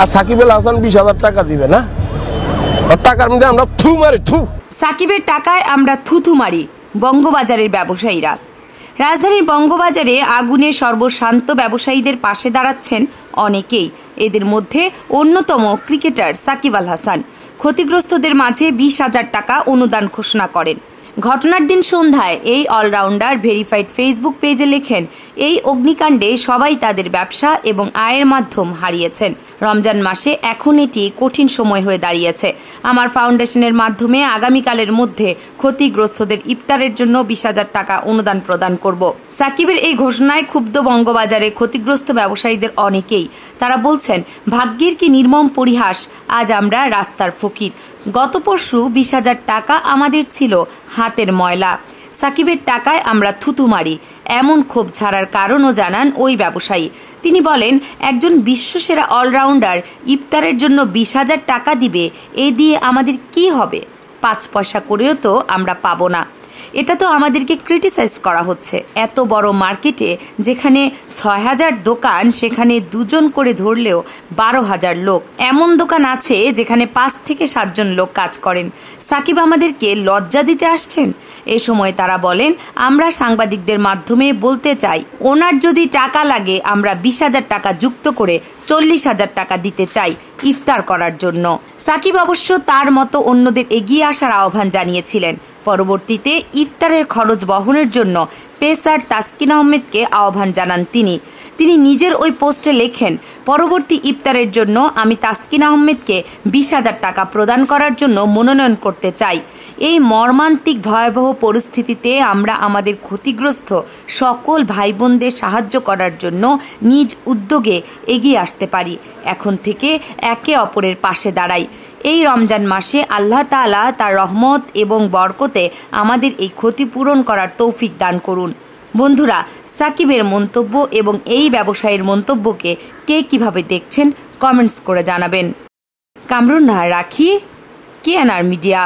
আর সাকিবুল হাসান বিশ হাজার টাকা দিবে না টাকার মধ্যে আমরা থু মারি থু সাকিবের টাকায় আমরা থুথু মারি বঙ্গবাজারের ব্যবসায়ীরা রাজধানীর বঙ্গবাজারে আগুনে সর্বশান্ত ব্যবসায়ীদের পাশে দাঁড়াচ্ছেন অনেকেই এদের মধ্যে অন্যতম ক্রিকেটার সাকিব আল হাসান ক্ষতিগ্রস্তদের মাঝে বিশ হাজার টাকা অনুদান ঘোষণা করেন ঘটনার দিন সন্ধ্যায় এই অলরাউন্ডার ভেরিফাইড ফেসবুক পেজে লেখেন এই অগ্নিকাণ্ডে সবাই তাদের ব্যবসা এবং আয়ের মাধ্যম হারিয়েছেন রমজান মাসে এখন এটি কঠিন সময় হয়ে দাঁড়িয়েছে আমার ফাউন্ডেশনের মাধ্যমে আগামীকালের মধ্যে ক্ষতিগ্রস্তদের ইফতারের জন্য বিশ হাজার টাকা অনুদান প্রদান করব সাকিবের এই ঘোষণায় ক্ষুব্ধ বঙ্গবাজারে ক্ষতিগ্রস্ত ব্যবসায়ীদের অনেকেই তারা বলছেন ভাগ্যের কি নির্মম পরিহাস আজ আমরা রাস্তার ফকির গত পরশু বিশ হাজার টাকা আমাদের ছিল হাতের ময়লা সাকিবের টাকায় আমরা থুতু মারি এমন ক্ষোভ ছাড়ার কারণও জানান ওই ব্যবসায়ী তিনি বলেন একজন বিশ্বসেরা অলরাউন্ডার ইফতারের জন্য বিশ হাজার টাকা দিবে এ দিয়ে আমাদের কি হবে পাঁচ পয়সা করেও তো আমরা পাবো না এটা তো আমাদেরকে ক্রিটিসাইজ করা হচ্ছে এত বড় মার্কেটে যেখানে ছয় হাজার দোকান সেখানে দুজন করে ধরলেও বারো হাজার লোক এমন দোকান আছে যেখানে পাঁচ থেকে সাতজন লোক কাজ করেন সাকিব আমাদেরকে লজ্জা দিতে আসছেন এ সময় তারা বলেন আমরা সাংবাদিকদের মাধ্যমে বলতে চাই ওনার যদি টাকা লাগে আমরা বিশ হাজার টাকা যুক্ত করে চল্লিশ হাজার টাকা দিতে চাই ইফতার করার জন্য সাকিব অবশ্য তার মতো অন্যদের এগিয়ে আসার আহ্বান জানিয়েছিলেন পরবর্তীতে ইফতারের খরচ বহনের জন্য পেসার তাসকিন আহমেদকে আহ্বান জানান তিনি তিনি নিজের ওই পোস্টে লেখেন পরবর্তী ইফতারের জন্য আমি তাসকিন আহমেদকে বিশ হাজার টাকা প্রদান করার জন্য মনোনয়ন করতে চাই এই মর্মান্তিক ভয়াবহ পরিস্থিতিতে আমরা আমাদের ক্ষতিগ্রস্ত সকল ভাই বোনদের সাহায্য করার জন্য নিজ উদ্যোগে এগিয়ে আসতে পারি এখন থেকে একে অপরের পাশে দাঁড়াই এই রমজান মাসে আল্লাহ তালা তার রহমত এবং বরকতে আমাদের এই ক্ষতিপূরণ করার তৌফিক দান করুন বন্ধুরা সাকিবের মন্তব্য এবং এই ব্যবসায়ীর মন্তব্যকে কে কিভাবে দেখছেন কমেন্টস করে জানাবেন কামরুন রাখি কেএনআর মিডিয়া